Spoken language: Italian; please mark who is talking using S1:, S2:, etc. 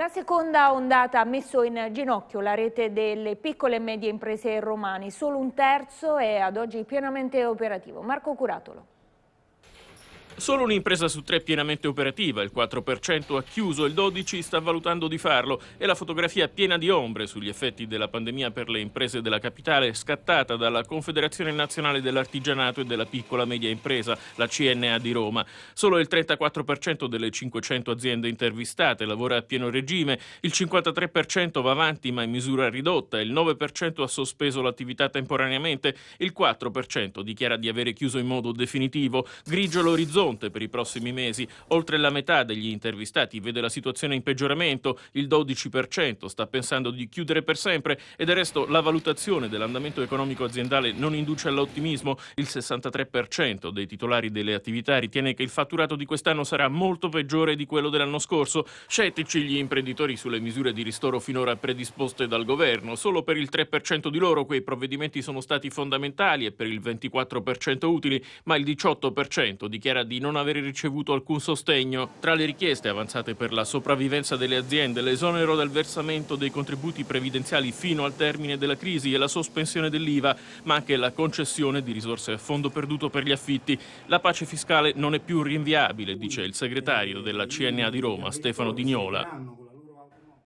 S1: La seconda ondata ha messo in ginocchio la rete delle piccole e medie imprese romane. Solo un terzo è ad oggi pienamente operativo. Marco Curatolo.
S2: Solo un'impresa su tre è pienamente operativa, il 4% ha chiuso, il 12% sta valutando di farlo e la fotografia piena di ombre sugli effetti della pandemia per le imprese della capitale scattata dalla Confederazione Nazionale dell'Artigianato e della Piccola Media Impresa, la CNA di Roma. Solo il 34% delle 500 aziende intervistate lavora a pieno regime, il 53% va avanti ma in misura ridotta, il 9% ha sospeso l'attività temporaneamente, il 4% dichiara di avere chiuso in modo definitivo. Grigio l'orizzonte fronte per i prossimi mesi. Oltre la metà degli intervistati vede la situazione in peggioramento, il 12% sta pensando di chiudere per sempre e del resto la valutazione dell'andamento economico aziendale non induce all'ottimismo. Il 63% dei titolari delle attività ritiene che il fatturato di quest'anno sarà molto peggiore di quello dell'anno scorso. Scettici gli imprenditori sulle misure di ristoro finora predisposte dal governo. Solo per il 3% di loro quei provvedimenti sono stati fondamentali e per il 24% utili, ma il 18% dichiara di non aver ricevuto alcun sostegno. Tra le richieste avanzate per la sopravvivenza delle aziende, l'esonero dal versamento dei contributi previdenziali fino al termine della crisi e la sospensione dell'IVA, ma anche la concessione di risorse a fondo perduto per gli affitti. La pace fiscale non è più rinviabile, dice il segretario della CNA di Roma, Stefano Dignola.